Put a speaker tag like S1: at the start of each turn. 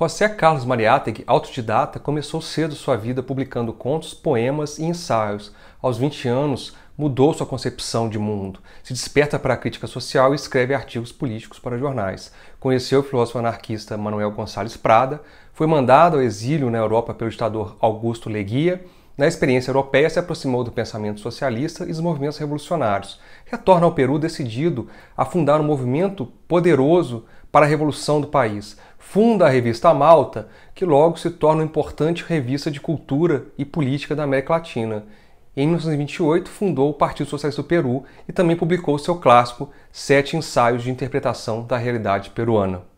S1: José Carlos Mariátegui, autodidata, começou cedo sua vida publicando contos, poemas e ensaios. Aos 20 anos, mudou sua concepção de mundo, se desperta para a crítica social e escreve artigos políticos para jornais. Conheceu o filósofo anarquista Manuel Gonçalves Prada, foi mandado ao exílio na Europa pelo ditador Augusto Leguia na experiência europeia, se aproximou do pensamento socialista e dos movimentos revolucionários. Retorna ao Peru decidido a fundar um movimento poderoso para a revolução do país. Funda a revista Malta, que logo se torna uma importante revista de cultura e política da América Latina. Em 1928, fundou o Partido Socialista do Peru e também publicou seu clássico Sete Ensaios de Interpretação da Realidade Peruana.